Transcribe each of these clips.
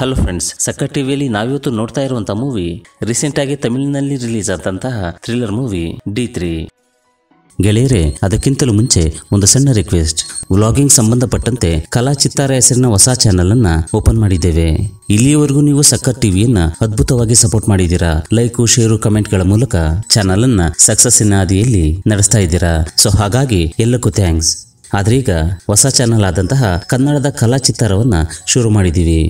hello friends ಸಕ್ಕರ್ ಟಿವಿಯಲ್ಲಿ ನಾವಿವತ್ತು ನೋಡ್ತಾ ಇರುವಂತಹ ಮೂವಿ ರೀಸೆಂಟ್ ಆಗಿ ತಮಿಳಿನಲ್ಲಿ ರಿಲೀಸ್ ಆದಂತಹ ಥ್ರಿಲ್ಲರ್ ಮೂವಿ ಡಿ ತ್ರೀ ಗೆಳೆಯರೆ ಅದಕ್ಕಿಂತಲೂ ಮುಂಚೆ ಒಂದು ಸಣ್ಣ ರಿಕ್ವೆಸ್ಟ್ ವ್ಲಾಗಿಂಗ್ ಸಂಬಂಧಪಟ್ಟಂತೆ ಕಲಾ ಚಿತ್ತಾರ ಹೆಸರಿನ ಹೊಸ ಚಾನೆಲ್ ಅನ್ನ ಓಪನ್ ಮಾಡಿದ್ದೇವೆ ಇಲ್ಲಿಯವರೆಗೂ ನೀವು ಸಕ್ಕರ್ ಟಿವಿಯನ್ನ ಅದ್ಭುತವಾಗಿ ಸಪೋರ್ಟ್ ಮಾಡಿದ್ದೀರಾ ಲೈಕ್ ಶೇರು ಕಮೆಂಟ್ಗಳ ಮೂಲಕ ಚಾನಲ್ ಅನ್ನ ಸಕ್ಸಸ್ಸಿನ ಹಾದಿಯಲ್ಲಿ ನಡೆಸ್ತಾ ಇದ್ದೀರಾ ಸೊ ಹಾಗಾಗಿ ಎಲ್ಲಕ್ಕೂ ಥ್ಯಾಂಕ್ಸ್ ಆದ್ರೀಗ ಹೊಸ ಚಾನೆಲ್ ಆದಂತಹ ಕನ್ನಡದ ಕಲಾ ಚಿತ್ರವನ್ನ ಶುರು ಮಾಡಿದೀವಿ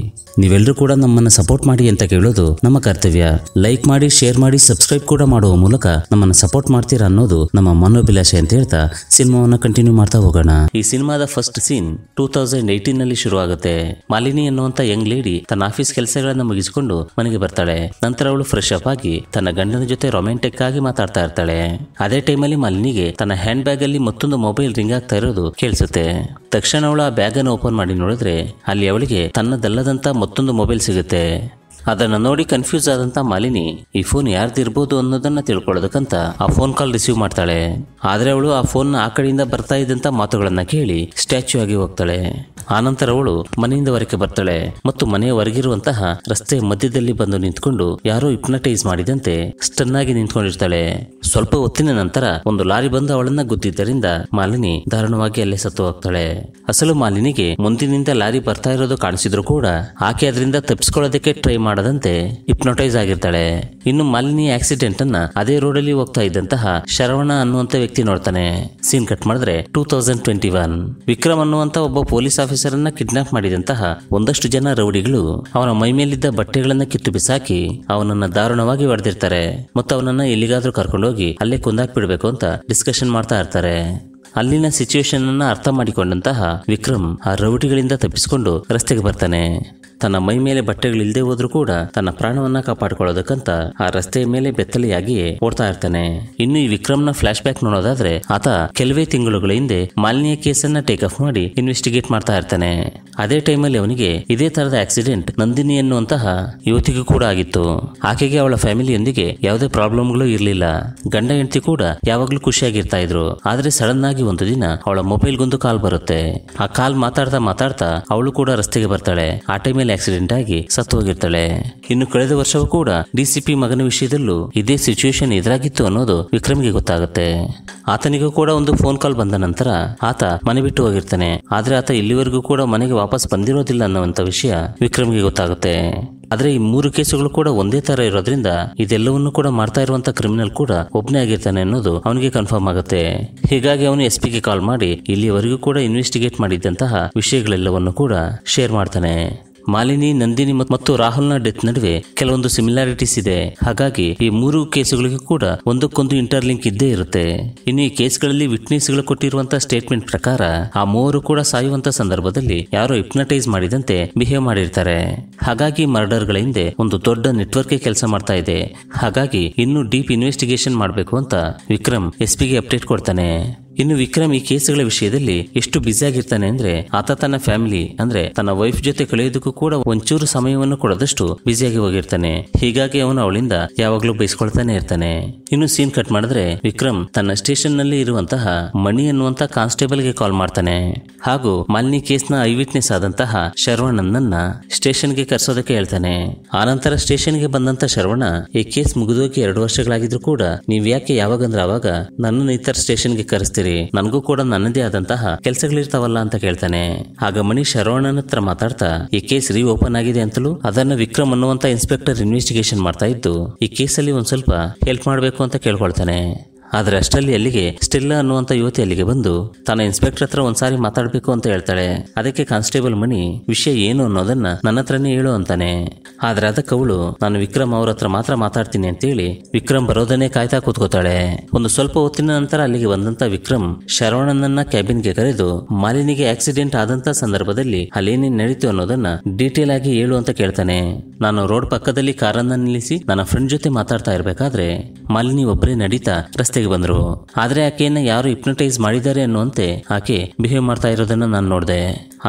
ನೀವೆಲ್ಲರೂ ಕೂಡ ನಮ್ಮನ್ನ ಸಪೋರ್ಟ್ ಮಾಡಿ ಅಂತ ಕೇಳೋದು ನಮ್ಮ ಕರ್ತವ್ಯ ಲೈಕ್ ಮಾಡಿ ಶೇರ್ ಮಾಡಿ ಸಬ್ಸ್ಕ್ರೈಬ್ ಕೂಡ ಮಾಡುವ ಮೂಲಕ ನಮ್ಮನ್ನ ಸಪೋರ್ಟ್ ಮಾಡ್ತೀರಾ ಅನ್ನೋದು ನಮ್ಮ ಮನೋಭಿಲಾಷೆ ಅಂತ ಹೇಳ್ತಾ ಸಿನಿಮಾವನ್ನ ಕಂಟಿನ್ಯೂ ಮಾಡ್ತಾ ಹೋಗೋಣ ಈ ಸಿನಿಮಾದ first scene two thousand eighteen ನಲ್ಲಿ ಶುರು ಆಗುತ್ತೆ ಮಾಲಿನಿ ಅನ್ನುವಂತ ಯಂಗ್ ಲೇಡಿ ತನ್ನ ಆಫೀಸ್ ಕೆಲಸಗಳನ್ನ ಮುಗಿಸಿಕೊಂಡು ಮನೆಗೆ ಬರ್ತಾಳೆ ನಂತರ ಅವಳು ಫ್ರೆಶ್ ಅಪ್ ಆಗಿ ತನ್ನ ಗಂಡನ ಜೊತೆ ರೊಮ್ಯಾಂಟಿಕ್ ಆಗಿ ಮಾತಾಡ್ತಾ ಇರ್ತಾಳೆ ಅದೇ ಟೈಮ್ ಅಲ್ಲಿ ಮಾಲಿನಿಗೆ ತನ್ನ ಹ್ಯಾಂಡ್ ಬ್ಯಾಗ್ ಅಲ್ಲಿ ಮತ್ತೊಂದು ಮೊಬೈಲ್ ರಿಂಗ್ ಆಗ್ತಾ ಇರೋದು ಕೇಳಿಸುತ್ತೆ ತಕ್ಷಣ ಅವಳ ಅನ್ನು ಓಪನ್ ಮಾಡಿ ನೋಡಿದ್ರೆ ಅಲ್ಲಿ ಅವಳಿಗೆ ತನ್ನದಲ್ಲದಂತ ಮತ್ತೊಂದು ಮೊಬೈಲ್ ಸಿಗುತ್ತೆ ಅದನ್ನು ನೋಡಿ ಕನ್ಫ್ಯೂಸ್ ಆದಂತ ಮಾಲಿನಿ ಈ ಫೋನ್ ಯಾರ್ದಿರ್ಬೋದು ಅನ್ನೋದನ್ನ ತಿಳ್ಕೊಳ್ಳೋದಕ್ಕಂತ ಆ ಫೋನ್ ಕಾಲ್ ರಿಸೀವ್ ಮಾಡ್ತಾಳೆ ಆದರೆ ಅವಳು ಆ ಫೋನ್ ಆ ಕಡೆಯಿಂದ ಬರ್ತಾ ಇದ್ದಂತ ಮಾತುಗಳನ್ನ ಕೇಳಿ ಸ್ಟ್ಯಾಚ್ಯೂ ಆಗಿ ಹೋಗ್ತಾಳೆ ಆನಂತರ ಅವಳು ಮನೆಯಿಂದ ಹೊರಗೆ ಬರ್ತಾಳೆ ಮತ್ತು ಮನೆಯ ಹೊರಗಿರುವಂತಹ ರಸ್ತೆ ಮಧ್ಯದಲ್ಲಿ ಬಂದು ನಿಂತ್ಕೊಂಡು ಯಾರೋ ಹಿಪ್ನಟೈಸ್ ಮಾಡಿದಂತೆ ಸ್ಟನ್ ಆಗಿ ನಿಂತ್ಕೊಂಡಿರ್ತಾಳೆ ಸ್ವಲ್ಪ ಹೊತ್ತಿನ ನಂತರ ಒಂದು ಲಾರಿ ಬಂದು ಅವಳನ್ನ ಗುದ್ದಿದ್ದರಿಂದ ಮಾಲಿನಿ ದಾರುಣವಾಗಿ ಅಲ್ಲೇ ಸತ್ತು ಹೋಗ್ತಾಳೆ ಅಸಲು ಮಾಲಿನಿಗೆ ಮುಂದಿನಿಂದ ಲಾರಿ ಬರ್ತಾ ಇರೋದು ಕಾಣಿಸಿದ್ರು ಕೂಡ ಆಕೆ ಅದರಿಂದ ತಪ್ಪಿಸ್ಕೊಳ್ಳೋದಕ್ಕೆ ಟ್ರೈ ಮಾಡದಂತೆ ಹಿಪ್ನೋಟೈಸ್ ಆಗಿರ್ತಾಳೆ ಇನ್ನು ಮಾಲಿನಿ ಆಕ್ಸಿಡೆಂಟ್ ಅನ್ನ ಅದೇ ರೋಡಲ್ಲಿ ಹೋಗ್ತಾ ಇದ್ದಂತಹ ಶರವಣ ಅನ್ನುವಂತ ವ್ಯಕ್ತಿ ನೋಡ್ತಾನೆ ಸೀನ್ ಕಟ್ ಮಾಡಿದ್ರೆ two thousand twenty one Vikram ಅನ್ನುವಂತ ಒಬ್ಬ ಪೊಲೀಸ್ ಆಫೀಸರ್ ಅನ್ನ ಕಿಡ್ನಾಪ್ ಮಾಡಿದಂತಹ ಒಂದಷ್ಟು ಜನ ರೌಡಿಗಳು ಅವನ ಮೈ ಮೇಲಿದ್ದ ಬಟ್ಟೆಗಳನ್ನ ಕಿತ್ತು ಬಿಸಾಕಿ ಅವನನ್ನ ದಾರುಣವಾಗಿ ಹೊಡೆದಿರ್ತಾರೆ ಮತ್ತು ಅವನನ್ನ ಎಲ್ಲಿಗಾದ್ರೂ ಹೋಗಿ ಅಲ್ಲೇ ಬಿಡಬೇಕು ಅಂತ ಡಿಸ್ಕಷನ್ ಮಾಡ್ತಾ ಇರ್ತಾರೆ ಅಲ್ಲಿನ ಸಿಚುವೇಶನ್ ಅನ್ನ ಅರ್ಥ ಮಾಡಿಕೊಂಡಂತಹ ವಿಕ್ರಮ್ ಆ ರೌಡಿಗಳಿಂದ ತಪ್ಪಿಸಿಕೊಂಡು ರಸ್ತೆಗೆ ಬರ್ತಾನೆ ತನ್ನ ಮೈ ಮೇಲೆ ಬಟ್ಟೆಗಳಿಲ್ಲದೆ ಹೋದ್ರೂ ಕೂಡ ತನ್ನ ಪ್ರಾಣವನ್ನ ಕಾಪಾಡಿಕೊಳ್ಳೋದಕ್ಕಂತ ಆ ರಸ್ತೆಯ ಮೇಲೆ ಬೆತ್ತಲೆಯಾಗಿ ಓಡ್ತಾ ಇರ್ತಾನೆ ಇನ್ನು ಈ ನ ಫ್ಲಾಶ್ ಬ್ಯಾಕ್ ನೋಡೋದಾದ್ರೆ ಆತ ಕೆಲವೇ ತಿಂಗಳುಗಳ ಹಿಂದೆ ಮಾಲಿನ್ಯ ಕೇಸನ್ನ ಟೇಕ್ ಆಫ್ ಮಾಡಿ ಇನ್ವೆಸ್ಟಿಗೇಟ್ ಮಾಡ್ತಾ ಇರ್ತಾನೆ ಅದೇ ಟೈಮಲ್ಲಿ ಅವನಿಗೆ ಇದೇ ತರದ ಆಕ್ಸಿಡೆಂಟ್ ನಂದಿನಿ ಎನ್ನುವಂತಹ ಯುವತಿಗೂ ಕೂಡ ಆಗಿತ್ತು ಆಕೆಗೆ ಅವಳ ಫ್ಯಾಮಿಲಿಯೊಂದಿಗೆ ಯಾವುದೇ ಪ್ರಾಬ್ಲಮ್ಗಳು ಇರಲಿಲ್ಲ ಗಂಡ ಹೆಂಡತಿ ಕೂಡ ಯಾವಾಗಲೂ ಖುಷಿಯಾಗಿರ್ತಾ ಇದ್ರು ಆದ್ರೆ ಸಡನ್ ಆಗಿ ಒಂದು ದಿನ ಅವಳ ಮೊಬೈಲ್ಗೊಂದು ಕಾಲ್ ಬರುತ್ತೆ ಆ ಕಾಲ್ ಮಾತಾಡ್ತಾ ಮಾತಾಡ್ತಾ ಅವಳು ಕೂಡ ರಸ್ತೆಗೆ ಬರ್ತಾಳೆ ಆ ಟೈಮ್ ಮೇಲೆ ಆಕ್ಸಿಡೆಂಟ್ ಆಗಿ ಸತ್ತು ಹೋಗಿರ್ತಾಳೆ ಇನ್ನು ಕಳೆದ ವರ್ಷವೂ ಕೂಡ ಡಿಸಿಪಿ ಮಗನ ವಿಷಯದಲ್ಲೂ ಇದೇ ಸಿಚುವೇಶನ್ ಎದುರಾಗಿತ್ತು ಅನ್ನೋದು ವಿಕ್ರಮ್ಗೆ ಗೊತ್ತಾಗುತ್ತೆ ಆತನಿಗೂ ಕೂಡ ಒಂದು ಫೋನ್ ಕಾಲ್ ಬಂದ ನಂತರ ಆತ ಮನೆ ಬಿಟ್ಟು ಹೋಗಿರ್ತಾನೆ ಆದ್ರೆ ಆತ ಇಲ್ಲಿವರೆಗೂ ಕೂಡ ಮನೆಗೆ ವಾಪಸ್ ಬಂದಿರೋದಿಲ್ಲ ಅನ್ನುವಂತ ವಿಷಯ ವಿಕ್ರಮ್ಗೆ ಗೊತ್ತಾಗುತ್ತೆ ಆದ್ರೆ ಈ ಮೂರು ಕೇಸುಗಳು ಕೂಡ ಒಂದೇ ತರ ಇರೋದ್ರಿಂದ ಇದೆಲ್ಲವನ್ನೂ ಕೂಡ ಮಾಡ್ತಾ ಇರುವಂತ ಕ್ರಿಮಿನಲ್ ಕೂಡ ಒಬ್ಬನೇ ಆಗಿರ್ತಾನೆ ಅನ್ನೋದು ಅವನಿಗೆ ಕನ್ಫರ್ಮ್ ಆಗುತ್ತೆ ಹೀಗಾಗಿ ಅವನು ಎಸ್ ಗೆ ಕಾಲ್ ಮಾಡಿ ಇಲ್ಲಿವರೆಗೂ ಕೂಡ ಇನ್ವೆಸ್ಟಿಗೇಟ್ ಮಾಡಿದ್ದಂತಹ ವಿಷಯಗಳೆಲ್ಲವನ್ನು ಕೂಡ ಶೇರ್ ಮಾಡ್ತಾನೆ ಮಾಲಿನಿ ನಂದಿನಿ ಮತ್ತು ರಾಹುಲ್ನ ಡೆತ್ ನಡುವೆ ಕೆಲವೊಂದು ಸಿಮಿಲಾರಿಟೀಸ್ ಇದೆ ಹಾಗಾಗಿ ಈ ಮೂರು ಕೇಸುಗಳಿಗೆ ಕೂಡ ಒಂದಕ್ಕೊಂದು ಇಂಟರ್ಲಿಂಕ್ ಇದ್ದೇ ಇರುತ್ತೆ ಇನ್ನು ಈ ಕೇಸ್ಗಳಲ್ಲಿ ವಿಟ್ನೆಸ್ಗಳು ಕೊಟ್ಟಿರುವಂತಹ ಸ್ಟೇಟ್ಮೆಂಟ್ ಪ್ರಕಾರ ಆ ಮೂವರು ಕೂಡ ಸಾಯುವಂತ ಸಂದರ್ಭದಲ್ಲಿ ಯಾರೋ ಇಪ್ನಟೈಸ್ ಮಾಡಿದಂತೆ ಬಿಹೇವ್ ಮಾಡಿರ್ತಾರೆ ಹಾಗಾಗಿ ಮರ್ಡರ್ಗಳ ಹಿಂದೆ ಒಂದು ದೊಡ್ಡ ನೆಟ್ವರ್ಕ್ ಕೆಲಸ ಮಾಡ್ತಾ ಇದೆ ಹಾಗಾಗಿ ಇನ್ನೂ ಡೀಪ್ ಇನ್ವೆಸ್ಟಿಗೇಷನ್ ಮಾಡಬೇಕು ಅಂತ ವಿಕ್ರಮ್ ಎಸ್ಪಿಗೆ ಅಪ್ಡೇಟ್ ಕೊಡ್ತಾನೆ ಇನ್ನು ವಿಕ್ರಮ್ ಈ ಕೇಸುಗಳ ವಿಷಯದಲ್ಲಿ ಎಷ್ಟು ಆಗಿರ್ತಾನೆ ಅಂದ್ರೆ ಆತ ತನ್ನ ಫ್ಯಾಮಿಲಿ ಅಂದ್ರೆ ತನ್ನ ವೈಫ್ ಜೊತೆ ಕಳೆಯೋದಕ್ಕೂ ಕೂಡ ಒಂಚೂರು ಸಮಯವನ್ನು ಕೊಡದಷ್ಟು ಬ್ಯುಸಿಯಾಗಿ ಹೋಗಿರ್ತಾನೆ ಹೀಗಾಗಿ ಅವನು ಅವಳಿಂದ ಯಾವಾಗ್ಲೂ ಬೈಸ್ಕೊಳ್ತಾನೆ ಇರ್ತಾನೆ ಇನ್ನು ಸೀನ್ ಕಟ್ ಮಾಡಿದ್ರೆ ವಿಕ್ರಮ್ ತನ್ನ ಸ್ಟೇಷನ್ ನಲ್ಲಿ ಇರುವಂತಹ ಮಣಿ ಅನ್ನುವಂತ ಕಾನ್ಸ್ಟೇಬಲ್ ಗೆ ಕಾಲ್ ಮಾಡ್ತಾನೆ ಹಾಗೂ ಮಾಲಿನಿ ಕೇಸ್ ನ ಐ ವಿಟ್ನೆಸ್ ಆದಂತಹ ಶರವಣನನ್ನ ಸ್ಟೇಷನ್ ಗೆ ಕರೆಸೋದಕ್ಕೆ ಹೇಳ್ತಾನೆ ಆನಂತರ ಸ್ಟೇಷನ್ ಗೆ ಬಂದಂತ ಶರವಣ ಈ ಕೇಸ್ ಮುಗಿದೋಗಿ ಎರಡು ವರ್ಷಗಳಾಗಿದ್ರು ಕೂಡ ನೀವ್ ಯಾಕೆ ಯಾವಾಗಂದ್ರೆ ಅವಾಗ ನನ್ನನ್ನು ಇತರ ಸ್ಟೇಷನ್ ಗೆ ಕರೆಸ್ತೀರಿ ಸರಿ ನನಗೂ ಕೂಡ ನನ್ನದೇ ಆದಂತಹ ಕೆಲಸಗಳಿರ್ತಾವಲ್ಲ ಅಂತ ಕೇಳ್ತಾನೆ ಆಗ ಮಣಿ ಶರವಣನ ಹತ್ರ ಮಾತಾಡ್ತಾ ಈ ಕೇಸ್ ರೀ ಓಪನ್ ಆಗಿದೆ ಅಂತಲೂ ಅದನ್ನ ವಿಕ್ರಮ್ ಅನ್ನುವಂತ ಇನ್ಸ್ಪೆಕ್ಟರ್ ಇನ್ವೆಸ್ಟಿಗೇಷನ್ ಮಾಡ್ತಾ ಇದ್ದು ಈ ಕೇಸಲ್ಲಿ ಒಂದ್ ಸ್ವಲ್ಪ ಹೆಲ್ಪ್ ಮಾಡಬೇಕು ಅಂತ ಕೇಳ್ಕೊಳ್ತಾನೆ ಆದರೆ ಅಷ್ಟರಲ್ಲಿ ಅಲ್ಲಿಗೆ ಸ್ಟಿಲ್ಲ ಅನ್ನುವಂಥ ಯುವತಿ ಅಲ್ಲಿಗೆ ಬಂದು ತನ್ನ ಇನ್ಸ್ಪೆಕ್ಟರ್ ಹತ್ರ ಒಂದ್ಸಾರಿ ಮಾತಾಡಬೇಕು ಅಂತ ಹೇಳ್ತಾಳೆ ಅದಕ್ಕೆ ಕಾನ್ಸ್ಟೇಬಲ್ ಮಣಿ ವಿಷಯ ಏನು ಅನ್ನೋದನ್ನ ನನ್ನ ಹತ್ರನೇ ಹೇಳು ಅಂತಾನೆ ಆದ್ರೆ ಅದಕ್ಕೆ ಅವಳು ನಾನು ವಿಕ್ರಮ್ ಅವ್ರ ಹತ್ರ ಮಾತ್ರ ಮಾತಾಡ್ತೀನಿ ಅಂತ ಹೇಳಿ ವಿಕ್ರಮ್ ಬರೋದನ್ನೇ ಕಾಯ್ತಾ ಕೂತ್ಕೋತಾಳೆ ಒಂದು ಸ್ವಲ್ಪ ಹೊತ್ತಿನ ನಂತರ ಅಲ್ಲಿಗೆ ಬಂದಂತ ವಿಕ್ರಮ್ ಶರವಣನನ್ನ ಗೆ ಕರೆದು ಮಾಲಿನಿಗೆ ಆಕ್ಸಿಡೆಂಟ್ ಆದಂತ ಸಂದರ್ಭದಲ್ಲಿ ಏನೇನ್ ನಡೀತು ಅನ್ನೋದನ್ನ ಡೀಟೇಲ್ ಆಗಿ ಹೇಳು ಅಂತ ಕೇಳ್ತಾನೆ ನಾನು ರೋಡ್ ಪಕ್ಕದಲ್ಲಿ ಕಾರನ್ನ ನಿಲ್ಲಿಸಿ ನನ್ನ ಫ್ರೆಂಡ್ ಜೊತೆ ಮಾತಾಡ್ತಾ ಇರ್ಬೇಕಾದ್ರೆ ಮಾಲಿನಿ ಒಬ್ಬರೇ ನಡೀತಾ ರಸ್ತೆ ರಸ್ತೆಗೆ ಬಂದರು ಆದರೆ ಆಕೆಯನ್ನು ಯಾರು ಹಿಪ್ನಟೈಸ್ ಮಾಡಿದ್ದಾರೆ ಅನ್ನುವಂತೆ ಆಕೆ ಬಿಹೇವ್ ಮಾಡ್ತಾ ಇರೋದನ್ನು ನಾನು ನೋಡಿದೆ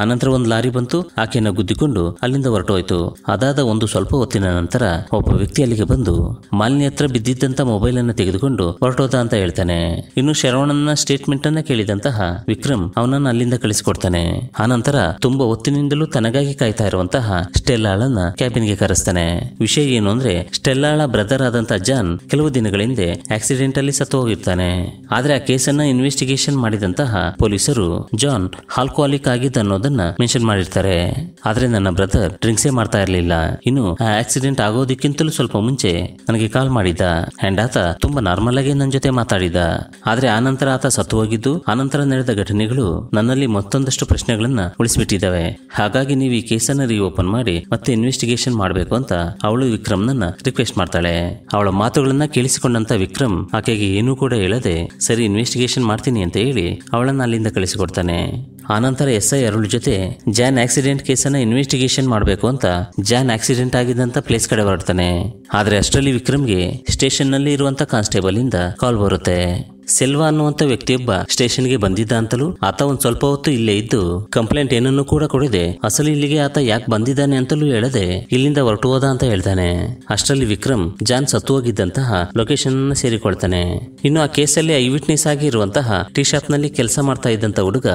ಆನಂತರ ಒಂದು ಲಾರಿ ಬಂತು ಆಕೆಯನ್ನ ಗುದ್ದಿಕೊಂಡು ಅಲ್ಲಿಂದ ಹೊರಟೋಯ್ತು ಅದಾದ ಒಂದು ಸ್ವಲ್ಪ ಹೊತ್ತಿನ ನಂತರ ಒಬ್ಬ ವ್ಯಕ್ತಿ ಅಲ್ಲಿಗೆ ಬಂದು ಮಾಲಿನ್ಯ ಹತ್ರ ಬಿದ್ದಿದ್ದಂತ ಮೊಬೈಲ್ ಅನ್ನು ತೆಗೆದುಕೊಂಡು ಹೊರಟೋದ ಅಂತ ಹೇಳ್ತಾನೆ ಇನ್ನು ಶರವಣನ ಸ್ಟೇಟ್ಮೆಂಟ್ ಅನ್ನ ಕೇಳಿದಂತಹ ವಿಕ್ರಮ್ ಅವನನ್ನ ಅಲ್ಲಿಂದ ಕಳಿಸಿಕೊಡ್ತಾನೆ ಆನಂತರ ತುಂಬಾ ಹೊತ್ತಿನಿಂದಲೂ ತನಗಾಗಿ ಕಾಯ್ತಾ ಇರುವಂತಹ ಸ್ಟೆಲ್ಲಾಳನ್ನ ಗೆ ಕರೆಸ್ತಾನೆ ವಿಷಯ ಏನು ಅಂದ್ರೆ ಸ್ಟೆಲ್ಲಾಳ ಬ್ರದರ್ ಆದಂತಹ ಜಾನ್ ಕೆಲವು ದಿನಗಳ ಹಿಂದೆ ಆಕ್ಸಿಡೆಂಟ್ ಅಲ್ಲಿ ಸತ್ತು ಹೋಗಿರ್ತಾನೆ ಆದ್ರೆ ಆ ಕೇಸನ್ನ ಇನ್ವೆಸ್ಟಿಗೇಷನ್ ಮಾಡಿದಂತಹ ಪೊಲೀಸರು ಜಾನ್ ಆಲ್ಕೋಹಾಲಿಕ್ ಆಗಿದ್ದ ಅನ್ನೋದನ್ನ ಮೆನ್ಷನ್ ಮಾಡಿರ್ತಾರೆ ಆದ್ರೆ ನನ್ನ ಬ್ರದರ್ ಡ್ರಿಂಕ್ಸೇ ಮಾಡ್ತಾ ಇರಲಿಲ್ಲ ಇನ್ನು ಆ ಆಕ್ಸಿಡೆಂಟ್ ಆಗೋದಕ್ಕಿಂತಲೂ ಸ್ವಲ್ಪ ಮುಂಚೆ ನನಗೆ ಕಾಲ್ ಮಾಡಿದ್ದ ಅಂಡ್ ಆತ ತುಂಬಾ ನಾರ್ಮಲ್ ಆಗಿ ನನ್ನ ಜೊತೆ ಮಾತಾಡಿದ ಆದ್ರೆ ಆ ನಂತರ ಆತ ಸತ್ತು ಹೋಗಿದ್ದು ಆನಂತರ ನಡೆದ ಘಟನೆಗಳು ನನ್ನಲ್ಲಿ ಮತ್ತೊಂದಷ್ಟು ಪ್ರಶ್ನೆಗಳನ್ನ ಉಳಿಸಿಬಿಟ್ಟಿದ್ದಾವೆ ಹಾಗಾಗಿ ನೀವು ಈ ಕೇಸನ್ನ ಓಪನ್ ಮಾಡಿ ಮತ್ತೆ ಇನ್ವೆಸ್ಟಿಗೇಷನ್ ಮಾಡಬೇಕು ಅಂತ ಅವಳು ನನ್ನ ರಿಕ್ವೆಸ್ಟ್ ಮಾಡ್ತಾಳೆ ಅವಳ ಮಾತುಗಳನ್ನ ಕೇಳಿಸಿಕೊಂಡಂತ ವಿಕ್ರಮ್ ಆಕೆಗೆ ಏನೂ ಕೂಡ ಹೇಳದೆ ಸರಿ ಇನ್ವೆಸ್ಟಿಗೇಷನ್ ಮಾಡ್ತೀನಿ ಅಂತ ಹೇಳಿ ಅವಳನ್ನ ಅಲ್ಲಿಂದ ಕಳಿಸಿಕೊಡ್ತಾನೆ ಆನಂತರ ಎಸ್ ಐ ಅರುಳ್ ಜೊತೆ ಜಾನ್ ಆಕ್ಸಿಡೆಂಟ್ ಕೇಸನ್ನು ಇನ್ವೆಸ್ಟಿಗೇಷನ್ ಮಾಡಬೇಕು ಅಂತ ಜಾನ್ ಆಕ್ಸಿಡೆಂಟ್ ಆಗಿದ್ದಂಥ ಪ್ಲೇಸ್ ಕಡೆ ಹೊರಡ್ತಾನೆ ಆದರೆ ಅಷ್ಟರಲ್ಲಿ ವಿಕ್ರಮ್ಗೆ ಸ್ಟೇಷನ್ನಲ್ಲಿ ಇರುವಂಥ ಕಾನ್ಸ್ಟೇಬಲ್ ಇಂದ ಕಾಲ್ ಬರುತ್ತೆ ಸೆಲ್ವಾ ಅನ್ನುವಂತ ವ್ಯಕ್ತಿಯೊಬ್ಬ ಸ್ಟೇಷನ್ಗೆ ಬಂದಿದ್ದ ಅಂತಲೂ ಆತ ಒಂದು ಸ್ವಲ್ಪ ಹೊತ್ತು ಇಲ್ಲೇ ಇದ್ದು ಕಂಪ್ಲೇಂಟ್ ಏನನ್ನು ಕೂಡ ಕೊಡಿದೆ ಅಸಲು ಇಲ್ಲಿಗೆ ಆತ ಯಾಕೆ ಬಂದಿದ್ದಾನೆ ಅಂತಲೂ ಹೇಳದೆ ಇಲ್ಲಿಂದ ಹೊರಟು ಹೋದ ಅಂತ ಹೇಳ್ತಾನೆ ಅಷ್ಟರಲ್ಲಿ ವಿಕ್ರಮ್ ಜಾನ್ ಸತ್ತು ಹೋಗಿದ್ದಂತಹ ಲೊಕೇಶನ್ ಸೇರಿಕೊಳ್ತಾನೆ ಇನ್ನು ಆ ಕೇಸಲ್ಲಿ ಐ ವಿಟ್ನೆಸ್ ಆಗಿ ಇರುವಂತಹ ಟೀ ಶಾಪ್ ನಲ್ಲಿ ಕೆಲಸ ಮಾಡ್ತಾ ಇದ್ದಂತ ಹುಡುಗ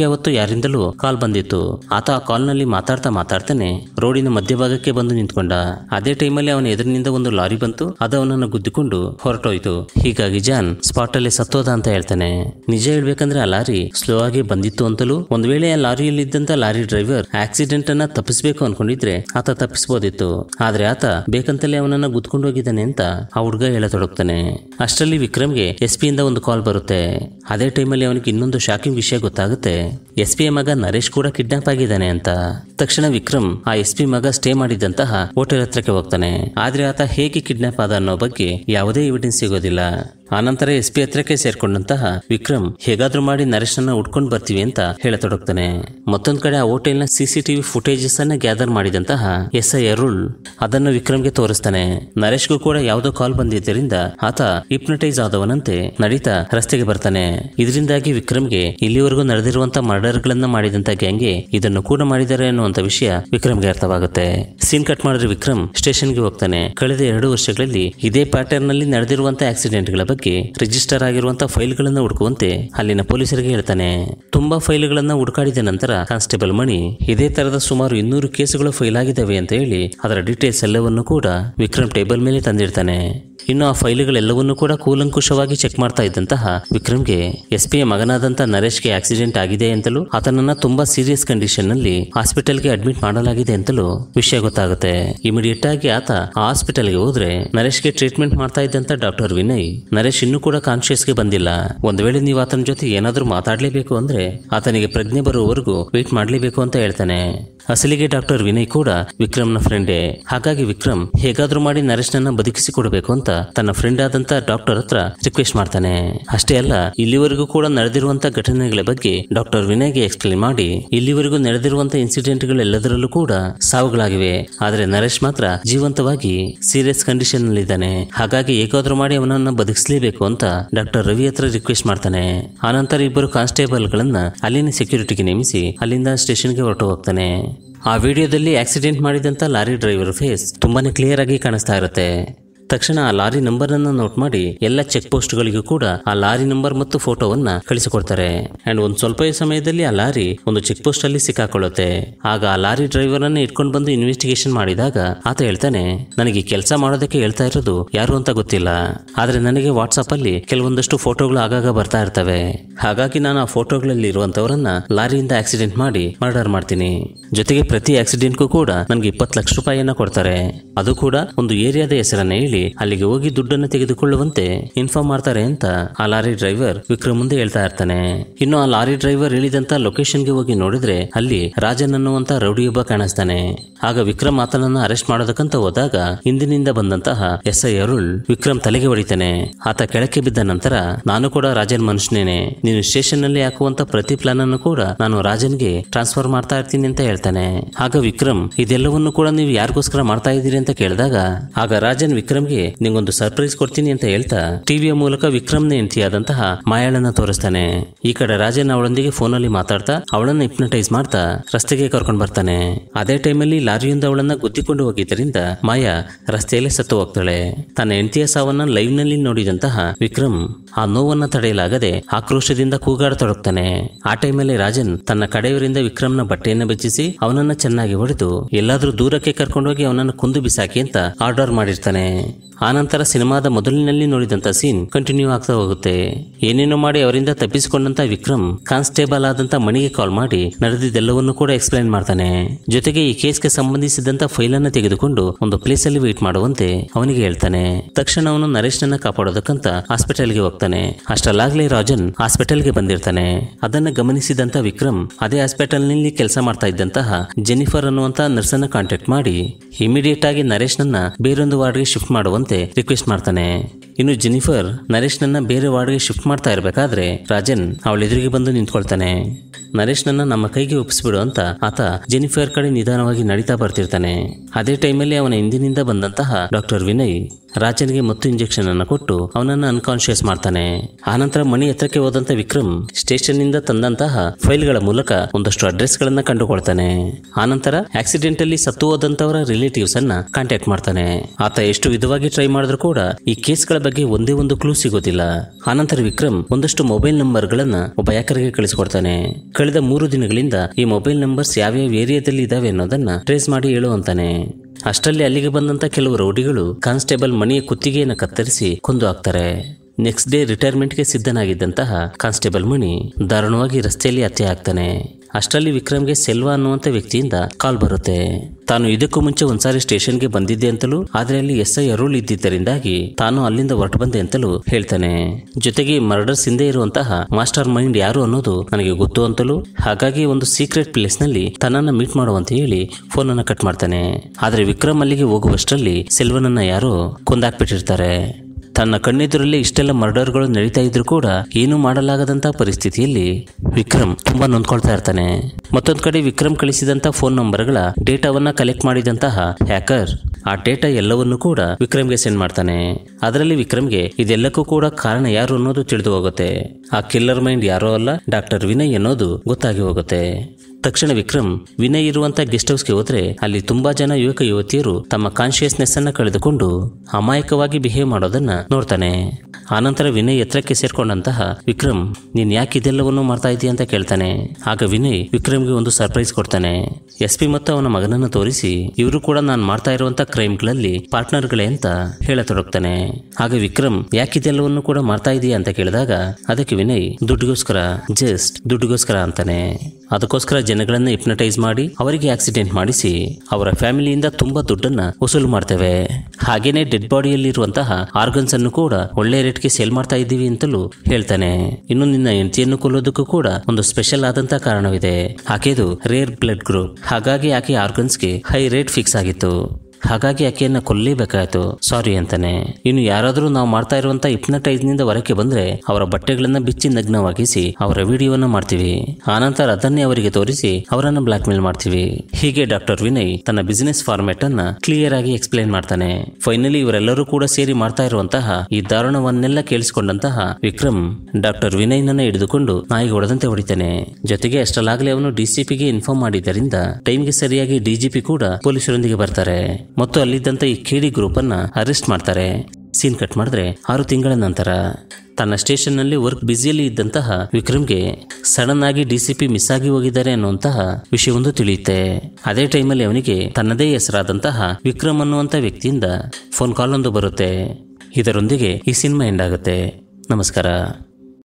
ಗೆ ಅವತ್ತು ಯಾರಿಂದಲೂ ಕಾಲ್ ಬಂದಿತ್ತು ಆತ ಆ ಕಾಲ್ ನಲ್ಲಿ ಮಾತಾಡ್ತಾ ಮಾತಾಡ್ತಾನೆ ರೋಡಿನ ಮಧ್ಯಭಾಗಕ್ಕೆ ಬಂದು ನಿಂತ್ಕೊಂಡ ಅದೇ ಟೈಮಲ್ಲಿ ಅವನ ಎದುರಿನಿಂದ ಒಂದು ಲಾರಿ ಬಂತು ಅದು ಅವನನ್ನು ಗುದ್ದಿಕೊಂಡು ಹೊರಟೋಯ್ತು ಹೀಗಾಗಿ ಜಾನ್ ಸ್ಪಾಟ್ ಹೋಟೆಲ್ ಸತ್ತೋದ ಅಂತ ಹೇಳ್ತಾನೆ ನಿಜ ಹೇಳ್ಬೇಕಂದ್ರೆ ಆ ಲಾರಿ ಸ್ಲೋ ಆಗಿ ಬಂದಿತ್ತು ಅಂತಲೂ ಒಂದ್ ವೇಳೆ ಆ ಲಾರಿಯಲ್ಲಿ ಇದ್ದಂತ ಲಾರಿ ಡ್ರೈವರ್ ಆಕ್ಸಿಡೆಂಟ್ ಅನ್ನ ತಪ್ಪಿಸಬೇಕು ಅನ್ಕೊಂಡಿದ್ರೆ ಆತ ತಪ್ಪಿಸಬಹುದಿತ್ತು ಆದ್ರೆ ಆತ ಬೇಕಂತಲೇ ಅವನನ್ನ ಗುದ್ಕೊಂಡು ಹೋಗಿದ್ದಾನೆ ಅಂತ ಆ ಹುಡುಗ ಹೇಳತೊಡಗ್ತಾನೆ ಅಷ್ಟರಲ್ಲಿ ವಿಕ್ರಮ್ಗೆ ಎಸ್ ಪಿ ಇಂದ ಒಂದು ಕಾಲ್ ಬರುತ್ತೆ ಅದೇ ಟೈಮಲ್ಲಿ ಅವನಿಗೆ ಇನ್ನೊಂದು ಶಾಕಿಂಗ್ ವಿಷಯ ಗೊತ್ತಾಗುತ್ತೆ ಎಸ್ ಪಿ ಮಗ ನರೇಶ್ ಕೂಡ ಕಿಡ್ನಾಪ್ ಆಗಿದ್ದಾನೆ ಅಂತ ತಕ್ಷಣ ವಿಕ್ರಮ್ ಆ ಎಸ್ ಮಗ ಸ್ಟೇ ಮಾಡಿದ್ದಂತಹ ಹೋಟೆಲ್ ಹತ್ರಕ್ಕೆ ಹೋಗ್ತಾನೆ ಆದ್ರೆ ಆತ ಹೇಗೆ ಕಿಡ್ನಾಪ್ ಆದ ಅನ್ನೋ ಬಗ್ಗೆ ಯಾವುದೇ ಎವಿಡೆನ್ಸ್ ಸಿಗೋದಿಲ್ಲ ಆನಂತರ ಎಸ್ ಪಿ ಹತ್ರಕ್ಕೆ ಸೇರ್ಕೊಂಡಂತಹ ವಿಕ್ರಮ್ ಹೇಗಾದ್ರೂ ಮಾಡಿ ಅನ್ನ ಉಟ್ಕೊಂಡು ಬರ್ತೀವಿ ಅಂತ ಹೇಳತೊಡಗ್ತಾನೆ ಮತ್ತೊಂದ್ ಕಡೆ ಆ ಹೋಟೆಲ್ನ ಸಿಸಿ ಟಿವಿ ಫುಟೇಜಸ್ ಅನ್ನ ಗ್ಯಾದರ್ ಮಾಡಿದಂತಹ ಎಸ್ ಐ ಅರುಳ್ ಅದನ್ನು ವಿಕ್ರಮ್ಗೆ ತೋರಿಸ್ತಾನೆ ನರೇಶ್ಗೂ ಕೂಡ ಯಾವುದೋ ಕಾಲ್ ಬಂದಿದ್ದರಿಂದ ಆತ ಹಿಪ್ನಟೈಸ್ ಆದವನಂತೆ ನಡೀತಾ ರಸ್ತೆಗೆ ಬರ್ತಾನೆ ಇದರಿಂದಾಗಿ ವಿಕ್ರಮ್ಗೆ ಇಲ್ಲಿವರೆಗೂ ನಡೆದಿರುವಂತಹ ಮರ್ಡರ್ ಗಳನ್ನ ಮಾಡಿದಂತ ಗ್ಯಾಂಗ್ಗೆ ಇದನ್ನು ಕೂಡ ಮಾಡಿದ್ದಾರೆ ಅನ್ನುವಂತ ವಿಷಯ ವಿಕ್ರಮ್ಗೆ ಅರ್ಥವಾಗುತ್ತೆ ಸೀನ್ ಕಟ್ ಮಾಡಿದ್ರೆ ವಿಕ್ರಮ್ ಸ್ಟೇಷನ್ಗೆ ಹೋಗ್ತಾನೆ ಕಳೆದ ಎರಡು ವರ್ಷಗಳಲ್ಲಿ ಇದೇ ಪ್ಯಾಟರ್ನ್ ನಲ್ಲಿ ನಡೆದಿರುವಂತಹ ಗಳ ಬಗ್ಗೆ ಬಗ್ಗೆ ರಿಜಿಸ್ಟರ್ ಆಗಿರುವಂತಹ ಗಳನ್ನ ಹುಡುಕುವಂತೆ ಅಲ್ಲಿನ ಪೊಲೀಸರಿಗೆ ಹೇಳ್ತಾನೆ ತುಂಬಾ ಫೈಲ್ ಗಳನ್ನ ಹುಡುಕಾಡಿದ ನಂತರ ಕಾನ್ಸ್ಟೇಬಲ್ ಮಣಿ ಇದೇ ತರದ ಸುಮಾರು ಇನ್ನೂರು ಕೇಸುಗಳು ಫೈಲ್ ಆಗಿದ್ದಾವೆ ಅಂತ ಹೇಳಿ ಅದರ ಡೀಟೇಲ್ಸ್ ಎಲ್ಲವನ್ನು ಕೂಡ ವಿಕ್ರಮ್ ಟೇಬಲ್ ಮೇಲೆ ತಂದಿರ್ತಾನೆ ಇನ್ನು ಆ ಫೈಲುಗಳೆಲ್ಲವನ್ನೂ ಕೂಡ ಕೂಲಂಕುಷವಾಗಿ ಚೆಕ್ ಮಾಡ್ತಾ ಇದ್ದಂತಹ ವಿಕ್ರಮ್ಗೆ ಎಸ್ಪಿಯ ಮಗನಾದಂತಹ ನರೇಶ್ಗೆ ಆಕ್ಸಿಡೆಂಟ್ ಆಗಿದೆ ಅಂತಲೂ ಆತನನ್ನ ತುಂಬಾ ಸೀರಿಯಸ್ ಕಂಡೀಷನ್ ನಲ್ಲಿ ಹಾಸ್ಪಿಟಲ್ಗೆ ಅಡ್ಮಿಟ್ ಮಾಡಲಾಗಿದೆ ಅಂತಲೂ ವಿಷಯ ಗೊತ್ತಾಗುತ್ತೆ ಇಮಿಡಿಯೇಟ್ ಆಗಿ ಆತ ಹಾಸ್ಪಿಟಲ್ಗೆ ಹೋದ್ರೆ ನರೇಶ್ಗೆ ಟ್ರೀಟ್ಮೆಂಟ್ ಮಾಡ್ತಾ ಇದ್ದಂತ ಡಾಕ್ಟರ್ ವಿನಯ್ ನರೇಶ್ ಇನ್ನೂ ಕೂಡ ಕಾನ್ಶಿಯಸ್ಗೆ ಬಂದಿಲ್ಲ ಒಂದ್ ವೇಳೆ ನೀವು ಆತನ ಜೊತೆ ಏನಾದರೂ ಮಾತಾಡಲೇಬೇಕು ಅಂದ್ರೆ ಆತನಿಗೆ ಪ್ರಜ್ಞೆ ಬರುವವರೆಗೂ ವೇಟ್ ಮಾಡಲೇಬೇಕು ಅಂತ ಹೇಳ್ತಾನೆ ಅಸಲಿಗೆ ಡಾಕ್ಟರ್ ವಿನಯ್ ಕೂಡ ವಿಕ್ರಮ್ನ ಫ್ರೆಂಡೇ ಹಾಗಾಗಿ ವಿಕ್ರಮ್ ಹೇಗಾದ್ರೂ ಮಾಡಿ ನರೇಶ್ನನ್ನ ಬದುಕಿಸಿಕೊಡಬೇಕು ಅಂತ ತನ್ನ ಫ್ರೆಂಡ್ ಆದಂತ ಡಾಕ್ಟರ್ ಹತ್ರ ರಿಕ್ವೆಸ್ಟ್ ಮಾಡ್ತಾನೆ ಅಷ್ಟೇ ಅಲ್ಲ ಇಲ್ಲಿವರೆಗೂ ಕೂಡ ನಡೆದಿರುವಂತ ಘಟನೆಗಳ ಬಗ್ಗೆ ಡಾಕ್ಟರ್ ವಿನಯ್ಗೆ ಎಕ್ಸ್ಪ್ಲೇನ್ ಮಾಡಿ ಇಲ್ಲಿವರೆಗೂ ನಡೆದಿರುವಂತಹ ಇನ್ಸಿಡೆಂಟ್ ಗಳೆಲ್ಲದರಲ್ಲೂ ಕೂಡ ಸಾವುಗಳಾಗಿವೆ ಆದ್ರೆ ನರೇಶ್ ಮಾತ್ರ ಜೀವಂತವಾಗಿ ಸೀರಿಯಸ್ ಕಂಡೀಷನ್ ನಲ್ಲಿ ಇದ್ದಾನೆ ಹಾಗಾಗಿ ಏಕಾದ್ರೂ ಮಾಡಿ ಅವನನ್ನ ಬದುಕಿಸಲೇಬೇಕು ಅಂತ ಡಾಕ್ಟರ್ ರವಿ ಹತ್ರ ರಿಕ್ವೆಸ್ಟ್ ಮಾಡ್ತಾನೆ ಆನಂತರ ಇಬ್ಬರು ಕಾನ್ಸ್ಟೇಬಲ್ ಗಳನ್ನ ಅಲ್ಲಿನ ಸೆಕ್ಯೂರಿಟಿಗೆ ನೇಮಿಸಿ ಅಲ್ಲಿಂದ ಸ್ಟೇಷನ್ ಗೆ ಹೊರಟು ಹೋಗ್ತಾನೆ ಆ ವಿಡಿಯೋದಲ್ಲಿ ಆಕ್ಸಿಡೆಂಟ್ ಮಾಡಿದಂತ ಲಾರಿ ಡ್ರೈವರ್ ಫೇಸ್ ತುಂಬಾನೇ ಕ್ಲಿಯರ್ ಆಗಿ ಕಾಣಿಸ್ತಾ ಇರುತ್ತೆ ತಕ್ಷಣ ಆ ಲಾರಿ ನಂಬರ್ ಅನ್ನ ನೋಟ್ ಮಾಡಿ ಎಲ್ಲ ಚೆಕ್ ಪೋಸ್ಟ್ ಗಳಿಗೂ ಕೂಡ ಆ ಲಾರಿ ನಂಬರ್ ಮತ್ತು ಫೋಟೋವನ್ನ ಕಳಿಸಿಕೊಡ್ತಾರೆ ಅಂಡ್ ಒಂದ್ ಸ್ವಲ್ಪ ಸಮಯದಲ್ಲಿ ಆ ಲಾರಿ ಒಂದು ಚೆಕ್ ಪೋಸ್ಟ್ ಅಲ್ಲಿ ಸಿಕ್ಕಾಕೊಳ್ಳುತ್ತೆ ಆಗ ಆ ಲಾರಿ ಡ್ರೈವರ್ ಅನ್ನ ಇಟ್ಕೊಂಡು ಬಂದು ಇನ್ವೆಸ್ಟಿಗೇಷನ್ ಮಾಡಿದಾಗ ಆತ ಹೇಳ್ತಾನೆ ನನಗೆ ಕೆಲಸ ಮಾಡೋದಕ್ಕೆ ಹೇಳ್ತಾ ಇರೋದು ಯಾರು ಅಂತ ಗೊತ್ತಿಲ್ಲ ಆದ್ರೆ ನನಗೆ ವಾಟ್ಸ್ಆಪ್ ಅಲ್ಲಿ ಕೆಲವೊಂದಷ್ಟು ಫೋಟೋಗಳು ಆಗಾಗ ಬರ್ತಾ ಇರ್ತವೆ ಹಾಗಾಗಿ ನಾನು ಆ ಫೋಟೋಗಳಲ್ಲಿ ಇರುವಂತವರನ್ನ ಲಾರಿಯಿಂದ ಆಕ್ಸಿಡೆಂಟ್ ಮಾಡಿ ಮರ್ಡರ್ ಮಾಡ್ತೀನಿ ಜೊತೆಗೆ ಪ್ರತಿ ಆಕ್ಸಿಡೆಂಟ್ಗೂ ಕೂಡ ನನಗೆ ಇಪ್ಪತ್ತು ಲಕ್ಷ ರೂಪಾಯಿಯನ್ನ ಕೊಡ್ತಾರೆ ಅದು ಕೂಡ ಒಂದು ಏರಿಯಾದ ಹೆಸರನ್ನ ಹೇಳಿ ಹೇಳಿ ಅಲ್ಲಿಗೆ ಹೋಗಿ ದುಡ್ಡನ್ನು ತೆಗೆದುಕೊಳ್ಳುವಂತೆ ಇನ್ಫಾರ್ಮ್ ಮಾಡ್ತಾರೆ ಅಂತ ಆ ಲಾರಿ ಡ್ರೈವರ್ ವಿಕ್ರಮ್ ಮುಂದೆ ಹೇಳ್ತಾ ಇರ್ತಾನೆ ಇನ್ನು ಆ ಲಾರಿ ಡ್ರೈವರ್ ಹೇಳಿದಂತ ಗೆ ಹೋಗಿ ನೋಡಿದ್ರೆ ಅಲ್ಲಿ ರಾಜನ್ ಅನ್ನುವಂತ ರೌಡಿಯೊಬ್ಬ ಕಾಣಿಸ್ತಾನೆ ಆಗ ವಿಕ್ರಮ್ ಆತನನ್ನ ಅರೆಸ್ಟ್ ಮಾಡೋದಕ್ಕಂತ ಹೋದಾಗ ಹಿಂದಿನಿಂದ ಬಂದಂತಹ ಎಸ್ ಐ ಅರುಳ್ ವಿಕ್ರಮ್ ತಲೆಗೆ ಹೊಡಿತಾನೆ ಆತ ಕೆಳಕ್ಕೆ ಬಿದ್ದ ನಂತರ ನಾನು ಕೂಡ ರಾಜನ್ ಮನುಷ್ಯನೇನೆ ನೀನು ಸ್ಟೇಷನ್ ನಲ್ಲಿ ಹಾಕುವಂತ ಪ್ರತಿ ಪ್ಲಾನ್ ಅನ್ನು ಕೂಡ ನಾನು ರಾಜನ್ಗೆ ಟ್ರಾನ್ಸ್ಫರ್ ಮಾಡ್ತಾ ಇರ್ತೀನಿ ಅಂತ ಹೇಳ್ತಾನೆ ಆಗ ವಿಕ್ರಮ್ ಇದೆಲ್ಲವನ್ನೂ ಕೂಡ ನೀವು ಯಾರಿಗೋಸ್ಕರ ಮಾಡ್ತಾ ಇದ್ದೀರಿ ಅಂತ ಕೇಳಿದಾಗ ಆಗ ರಾಜನ್ ವಿಕ್ರಮ್ ವಿಕ್ರಮ್ಗೆ ನಿಂಗೊಂದು ಸರ್ಪ್ರೈಸ್ ಕೊಡ್ತೀನಿ ಅಂತ ಹೇಳ್ತಾ ಟಿವಿಯ ಮೂಲಕ ನ ಹೆಂಡತಿಯಾದಂತಹ ಮಾಯಾಳನ್ನ ತೋರಿಸ್ತಾನೆ ಈ ಕಡೆ ರಾಜನ್ ಅವಳೊಂದಿಗೆ ಫೋನಲ್ಲಿ ಮಾತಾಡ್ತಾ ಅವಳನ್ನ ಹಿಪ್ನಟೈಸ್ ಮಾಡ್ತಾ ರಸ್ತೆಗೆ ಕರ್ಕೊಂಡು ಬರ್ತಾನೆ ಅದೇ ಟೈಮಲ್ಲಿ ಲಾರಿಯಿಂದ ಅವಳನ್ನ ಗುದ್ದಿಕೊಂಡು ಹೋಗಿದ್ದರಿಂದ ಮಾಯಾ ರಸ್ತೆಯಲ್ಲೇ ಸತ್ತು ಹೋಗ್ತಾಳೆ ತನ್ನ ಹೆಂಡತಿಯ ಸಾವನ್ನ ಲೈವ್ ನಲ್ಲಿ ನೋಡಿದಂತಹ ವಿಕ್ರಮ್ ಆ ನೋವನ್ನ ತಡೆಯಲಾಗದೆ ಆಕ್ರೋಶದಿಂದ ಕೂಗಾಡತೊಡಗ್ತಾನೆ ಆ ಟೈಮಲ್ಲಿ ರಾಜನ್ ತನ್ನ ಕಡೆಯವರಿಂದ ನ ಬಟ್ಟೆಯನ್ನ ಬೆಚ್ಚಿಸಿ ಅವನನ್ನ ಚೆನ್ನಾಗಿ ಹೊಡೆದು ಎಲ್ಲಾದ್ರೂ ದೂರಕ್ಕೆ ಕರ್ಕೊಂಡು ಹೋಗಿ ಅವನನ್ನ ಕುಂದು ಬಿಸಾಕಿ ಅಂತ ಆರ್ಡರ್ ಮಾಡಿರ್ತಾನೆ ಆನಂತರ ಸಿನಿಮಾದ ಮೊದಲಿನಲ್ಲಿ ನೋಡಿದಂತ ಸೀನ್ ಕಂಟಿನ್ಯೂ ಆಗ್ತಾ ಹೋಗುತ್ತೆ ಏನೇನೋ ಮಾಡಿ ಅವರಿಂದ ತಪ್ಪಿಸಿಕೊಂಡಂತ ವಿಕ್ರಮ್ ಕಾನ್ಸ್ಟೇಬಲ್ ಆದಂತ ಮಣಿಗೆ ಕಾಲ್ ಮಾಡಿ ನಡೆದಿದ್ದೆಲ್ಲವನ್ನು ಕೂಡ ಎಕ್ಸ್ಪ್ಲೈನ್ ಮಾಡ್ತಾನೆ ಜೊತೆಗೆ ಈ ಕೇಸ್ಗೆ ಸಂಬಂಧಿಸಿದಂತ ಫೈಲ್ ತೆಗೆದುಕೊಂಡು ಒಂದು ಪ್ಲೇಸ್ ಅಲ್ಲಿ ವೇಟ್ ಮಾಡುವಂತೆ ಅವನಿಗೆ ಹೇಳ್ತಾನೆ ತಕ್ಷಣ ಅವನು ನರೇಶ್ ನನ್ನ ಕಾಪಾಡೋದಕ್ಕಂತ ಗೆ ಹೋಗ್ತಾನೆ ಅಷ್ಟಲ್ಲಾಗ್ಲಿ ರಾಜನ್ ಗೆ ಬಂದಿರ್ತಾನೆ ಅದನ್ನ ಗಮನಿಸಿದಂತ ವಿಕ್ರಮ್ ಅದೇ ಹಾಸ್ಪಿಟಲ್ ನಲ್ಲಿ ಕೆಲಸ ಮಾಡ್ತಾ ಇದ್ದಂತಹ ಜೆನಿಫರ್ ಅನ್ನುವಂತ ಅನ್ನ ಕಾಂಟ್ಯಾಕ್ಟ್ ಮಾಡಿ ಇಮಿಡಿಯೇಟ್ ಆಗಿ ನರೇಶ್ ನನ್ನ ಬೇರೊಂದು ಗೆ ಶಿಫ್ಟ್ ಮಾಡಿ ಮಾಡುವಂತೆ ರಿಕ್ವೆಸ್ಟ್ ಮಾಡ್ತಾನೆ ಇನ್ನು ಜೆನಿಫರ್ ನನ್ನ ಬೇರೆ ವಾರ್ಡ್ಗೆ ಶಿಫ್ಟ್ ಮಾಡ್ತಾ ಇರಬೇಕಾದ್ರೆ ರಾಜನ್ ಎದುರಿಗೆ ಬಂದು ನಿಂತ್ಕೊಳ್ತಾನೆ ನರೇಶ್ ನನ್ನ ನಮ್ಮ ಕೈಗೆ ಒಪ್ಪಿಸ್ಬಿಡು ಅಂತ ಆತ ಜೆನಿಫರ್ ಕಡೆ ನಿಧಾನವಾಗಿ ನಡೀತಾ ಬರ್ತಿರ್ತಾನೆ ಅದೇ ಟೈಮಲ್ಲಿ ಅವನ ಹಿಂದಿನಿಂದ ಬಂದಂತಹ ಡಾಕ್ಟರ್ ವಿನಯ್ ರಾಜನ್ಗೆ ಮತ್ತು ಇಂಜೆಕ್ಷನ್ ಅನ್ನು ಕೊಟ್ಟು ಅವನನ್ನು ಅನ್ಕಾನ್ಶಿಯಸ್ ಮಾಡ್ತಾನೆ ಆನಂತರ ಮಣಿ ಎತ್ತರಕ್ಕೆ ಹೋದಂತ ವಿಕ್ರಮ್ ಸ್ಟೇಷನ್ ನಿಂದ ತಂದಂತಹ ಫೈಲ್ಗಳ ಮೂಲಕ ಒಂದಷ್ಟು ಅಡ್ರೆಸ್ ಗಳನ್ನ ಕಂಡುಕೊಳ್ತಾನೆ ಆನಂತರ ಆಕ್ಸಿಡೆಂಟ್ ಅಲ್ಲಿ ಸತ್ತು ಹೋದಂತವರ ರಿಲೇಟಿವ್ಸ್ ಅನ್ನ ಕಾಂಟ್ಯಾಕ್ಟ್ ಮಾಡ್ತಾನೆ ಆತ ಎಷ್ಟು ವಿಧವಾಗಿ ಟ್ರೈ ಮಾಡಿದ್ರು ಕೂಡ ಈ ಕೇಸ್ ಗಳ ಬಗ್ಗೆ ಒಂದೇ ಒಂದು ಕ್ಲೂ ಸಿಗೋದಿಲ್ಲ ಆನಂತರ ವಿಕ್ರಮ್ ಒಂದಷ್ಟು ಮೊಬೈಲ್ ನಂಬರ್ ಗಳನ್ನ ಒಬ್ಬ ಯಾಕರಿಗೆ ಕಳಿಸಿಕೊಡ್ತಾನೆ ಕಳೆದ ಮೂರು ದಿನಗಳಿಂದ ಈ ಮೊಬೈಲ್ ನಂಬರ್ಸ್ ಯಾವ್ಯಾವ ಏರಿಯಾದಲ್ಲಿ ಇದಾವೆ ಅನ್ನೋದನ್ನ ಟ್ರೇಸ್ ಮಾಡಿ ಹೇಳು ಅಂತಾನೆ ಅಷ್ಟರಲ್ಲಿ ಅಲ್ಲಿಗೆ ಬಂದಂತ ಕೆಲವು ರೌಡಿಗಳು ಕಾನ್ಸ್ಟೇಬಲ್ ಮನೆಯ ಕುತ್ತಿಗೆಯನ್ನು ಕತ್ತರಿಸಿ ಕೊಂದು ಹಾಕ್ತಾರೆ ನೆಕ್ಸ್ಟ್ ಡೇ ರಿಟೈರ್ಮೆಂಟ್ಗೆ ಸಿದ್ಧನಾಗಿದ್ದಂತಹ ಕಾನ್ಸ್ಟೇಬಲ್ ಮಣಿ ದಾರುಣವಾಗಿ ರಸ್ತೆಯಲ್ಲಿ ಹತ್ಯೆ ಆಗ್ತಾನೆ ಅಷ್ಟರಲ್ಲಿ ವಿಕ್ರಮ್ಗೆ ಸೆಲ್ವಾ ಅನ್ನುವಂಥ ವ್ಯಕ್ತಿಯಿಂದ ಕಾಲ್ ಬರುತ್ತೆ ತಾನು ಇದಕ್ಕೂ ಮುಂಚೆ ಒಂದ್ಸಾರಿ ಸ್ಟೇಷನ್ಗೆ ಬಂದಿದ್ದೆ ಅಂತಲೂ ಆದರೆ ಅಲ್ಲಿ ಎಸ್ ಐ ಅರುಳ್ ಇದ್ದಿದ್ದರಿಂದಾಗಿ ತಾನು ಅಲ್ಲಿಂದ ಹೊರಟು ಬಂದೆ ಅಂತಲೂ ಹೇಳ್ತಾನೆ ಜೊತೆಗೆ ಮರ್ಡರ್ಸ್ ಹಿಂದೆ ಇರುವಂತಹ ಮಾಸ್ಟರ್ ಮೈಂಡ್ ಯಾರು ಅನ್ನೋದು ನನಗೆ ಗೊತ್ತು ಅಂತಲೂ ಹಾಗಾಗಿ ಒಂದು ಸೀಕ್ರೆಟ್ ಪ್ಲೇಸ್ ನಲ್ಲಿ ತನ್ನನ್ನು ಮೀಟ್ ಮಾಡುವಂತ ಹೇಳಿ ಫೋನ್ ಅನ್ನು ಕಟ್ ಮಾಡ್ತಾನೆ ಆದರೆ ವಿಕ್ರಮ್ ಅಲ್ಲಿಗೆ ಹೋಗುವಷ್ಟರಲ್ಲಿ ಸೆಲ್ವನನ್ನ ಯಾರೋ ಕೊಂದಾಕ್ಬಿಟ್ಟಿರ್ತಾರೆ ತನ್ನ ಕಣ್ಣೆದುರಲ್ಲಿ ಇಷ್ಟೆಲ್ಲ ಮರ್ಡರ್ಗಳು ನಡೀತಾ ಇದ್ರು ಕೂಡ ಏನು ಮಾಡಲಾಗದಂತ ಪರಿಸ್ಥಿತಿಯಲ್ಲಿ ವಿಕ್ರಮ್ ತುಂಬಾ ನೊಂದ್ಕೊಳ್ತಾ ಇರ್ತಾನೆ ಮತ್ತೊಂದು ಕಡೆ ವಿಕ್ರಮ್ ಕಳಿಸಿದಂತ ಫೋನ್ ನಂಬರ್ಗಳ ಡೇಟಾವನ್ನ ಕಲೆಕ್ಟ್ ಮಾಡಿದಂತಹ ಹ್ಯಾಕರ್ ಆ ಡೇಟಾ ಎಲ್ಲವನ್ನೂ ಕೂಡ ವಿಕ್ರಮ್ಗೆ ಸೆಂಡ್ ಮಾಡ್ತಾನೆ ಅದರಲ್ಲಿ ವಿಕ್ರಮ್ಗೆ ಇದೆಲ್ಲಕ್ಕೂ ಕೂಡ ಕಾರಣ ಯಾರು ಅನ್ನೋದು ತಿಳಿದು ಹೋಗುತ್ತೆ ಆ ಕಿಲ್ಲರ್ ಮೈಂಡ್ ಯಾರೋ ಅಲ್ಲ ಡಾಕ್ಟರ್ ವಿನಯ್ ಅನ್ನೋದು ಗೊತ್ತಾಗಿ ಹೋಗುತ್ತೆ ತಕ್ಷಣ ವಿಕ್ರಮ್ ವಿನಯ್ ಇರುವಂತ ಗೆಸ್ಟ್ ಹೌಸ್ಗೆ ಹೋದ್ರೆ ಅಲ್ಲಿ ತುಂಬಾ ಜನ ಯುವಕ ಯುವತಿಯರು ತಮ್ಮ ಕಾನ್ಶಿಯಸ್ನೆಸ್ ಅನ್ನ ಕಳೆದುಕೊಂಡು ಅಮಾಯಕವಾಗಿ ಬಿಹೇವ್ ಮಾಡೋದನ್ನ ನೋಡ್ತಾನೆ ಆನಂತರ ವಿನಯ್ ಎತ್ತರಕ್ಕೆ ಸೇರ್ಕೊಂಡಂತಹ ವಿಕ್ರಮ್ ನೀನ್ ಯಾಕೆ ಇದೆಲ್ಲವನ್ನೂ ಮಾಡ್ತಾ ಇದೀಯ ಅಂತ ಕೇಳ್ತಾನೆ ಆಗ ವಿನಯ್ ವಿಕ್ರಮ್ಗೆ ಒಂದು ಸರ್ಪ್ರೈಸ್ ಕೊಡ್ತಾನೆ ಎಸ್ ಪಿ ಮತ್ತು ಅವನ ಮಗನನ್ನು ತೋರಿಸಿ ಇವರು ಕೂಡ ನಾನು ಮಾಡ್ತಾ ಇರುವಂತ ಕ್ರೈಮ್ಗಳಲ್ಲಿ ಪಾರ್ಟ್ನರ್ಗಳೇ ಅಂತ ಹೇಳತೊಡಗ್ತಾನೆ ಆಗ ವಿಕ್ರಮ್ ಯಾಕಿದೆಲ್ಲವನ್ನು ಕೂಡ ಮಾಡ್ತಾ ಇದೀಯ ಅಂತ ಕೇಳಿದಾಗ ಅದಕ್ಕೆ ವಿನಯ್ ದುಡ್ಡುಗೋಸ್ಕರ ಜಸ್ಟ್ ದುಡ್ಡುಗೋಸ್ಕರ ಅಂತಾನೆ ಅದಕ್ಕೋಸ್ಕರ ಜನಗಳನ್ನ ಹಿಪ್ನಟೈಸ್ ಮಾಡಿ ಅವರಿಗೆ ಆಕ್ಸಿಡೆಂಟ್ ಮಾಡಿಸಿ ಅವರ ಫ್ಯಾಮಿಲಿಯಿಂದ ತುಂಬಾ ದುಡ್ಡನ್ನ ವಸೂಲು ಮಾಡ್ತೇವೆ ಹಾಗೇನೆ ಡೆಡ್ ಬಾಡಿಯಲ್ಲಿರುವಂತಹ ಆರ್ಗನ್ಸ್ ಅನ್ನು ಕೂಡ ಒಳ್ಳೆ ರೇಟ್ಗೆ ಸೇಲ್ ಮಾಡ್ತಾ ಇದ್ದೀವಿ ಅಂತಲೂ ಹೇಳ್ತಾನೆ ಇನ್ನು ನಿನ್ನ ಹೆಂಡತಿಯನ್ನು ಕೊಲ್ಲೋದಕ್ಕೂ ಕೂಡ ಒಂದು ಸ್ಪೆಷಲ್ ಆದಂತಹ ಕಾರಣವಿದೆ ಆಕೆದು ರೇರ್ ಬ್ಲಡ್ ಗ್ರೂಪ್ ಹಾಗಾಗಿ ಆಕೆ ಆರ್ಗನ್ಸ್ಗೆ ಹೈ ರೇಟ್ ಫಿಕ್ಸ್ ಆಗಿತ್ತು ಹಾಗಾಗಿ ಆಕೆಯನ್ನ ಕೊಲ್ಲೇಬೇಕಾಯ್ತು ಸಾರಿ ಅಂತಾನೆ ಇನ್ನು ಯಾರಾದರೂ ನಾವು ಮಾಡ್ತಾ ಇರುವಂತಹ ಹಿಪ್ನಟೈಸ್ನಿಂದ ಹೊರಕ್ಕೆ ಬಂದ್ರೆ ಅವರ ಬಟ್ಟೆಗಳನ್ನ ಬಿಚ್ಚಿ ನಗ್ನವಾಗಿಸಿ ಅವರ ವಿಡಿಯೋವನ್ನ ಮಾಡ್ತೀವಿ ಆನಂತರ ಅದನ್ನೇ ಅವರಿಗೆ ತೋರಿಸಿ ಅವರನ್ನು ಬ್ಲಾಕ್ ಮೇಲ್ ಮಾಡ್ತೀವಿ ಹೀಗೆ ಡಾಕ್ಟರ್ ವಿನಯ್ ತನ್ನ ಬಿಸಿನೆಸ್ ಫಾರ್ಮೆಟ್ ಅನ್ನ ಕ್ಲಿಯರ್ ಆಗಿ ಎಕ್ಸ್ಪ್ಲೈನ್ ಮಾಡ್ತಾನೆ ಫೈನಲಿ ಇವರೆಲ್ಲರೂ ಕೂಡ ಸೇರಿ ಮಾಡ್ತಾ ಇರುವಂತಹ ಈ ದಾರುಣವನ್ನೆಲ್ಲ ಕೇಳಿಸಿಕೊಂಡಂತಹ ವಿಕ್ರಮ್ ಡಾಕ್ಟರ್ ವಿನಯ್ನನ್ನ ಹಿಡಿದುಕೊಂಡು ನಾಯಿಗೆ ಹೊಡೆದಂತೆ ಹೊಡಿತಾನೆ ಜೊತೆಗೆ ಅಷ್ಟಲಾಗಲೇ ಅವನು ಡಿಸಿಪಿಗೆ ಇನ್ಫಾರ್ಮ್ ಮಾಡಿದ್ದರಿಂದ ಟೈಮ್ಗೆ ಸರಿಯಾಗಿ ಡಿಜಿಪಿ ಕೂಡ ಪೊಲೀಸರೊಂದಿಗೆ ಬರ್ತಾರೆ ಮತ್ತು ಅಲ್ಲಿದ್ದಂಥ ಈ ಗ್ರೂಪ್ ಅನ್ನ ಅರೆಸ್ಟ್ ಮಾಡ್ತಾರೆ ಸೀನ್ ಕಟ್ ಮಾಡಿದ್ರೆ ಆರು ತಿಂಗಳ ನಂತರ ತನ್ನ ಸ್ಟೇಷನ್ನಲ್ಲಿ ವರ್ಕ್ ಬ್ಯುಸಿಯಲ್ಲಿ ಇದ್ದಂತಹ ವಿಕ್ರಮ್ಗೆ ಸಡನ್ ಆಗಿ ಡಿ ಸಿ ಪಿ ಮಿಸ್ ಆಗಿ ಹೋಗಿದ್ದಾರೆ ಅನ್ನುವಂತಹ ವಿಷಯವೊಂದು ತಿಳಿಯುತ್ತೆ ಅದೇ ಟೈಮಲ್ಲಿ ಅವನಿಗೆ ತನ್ನದೇ ಹೆಸರಾದಂತಹ ವಿಕ್ರಮ್ ಅನ್ನುವಂಥ ವ್ಯಕ್ತಿಯಿಂದ ಫೋನ್ ಕಾಲ್ ಒಂದು ಬರುತ್ತೆ ಇದರೊಂದಿಗೆ ಈ ಸಿನಿಮಾ ಎಂಡ್ ಆಗುತ್ತೆ ನಮಸ್ಕಾರ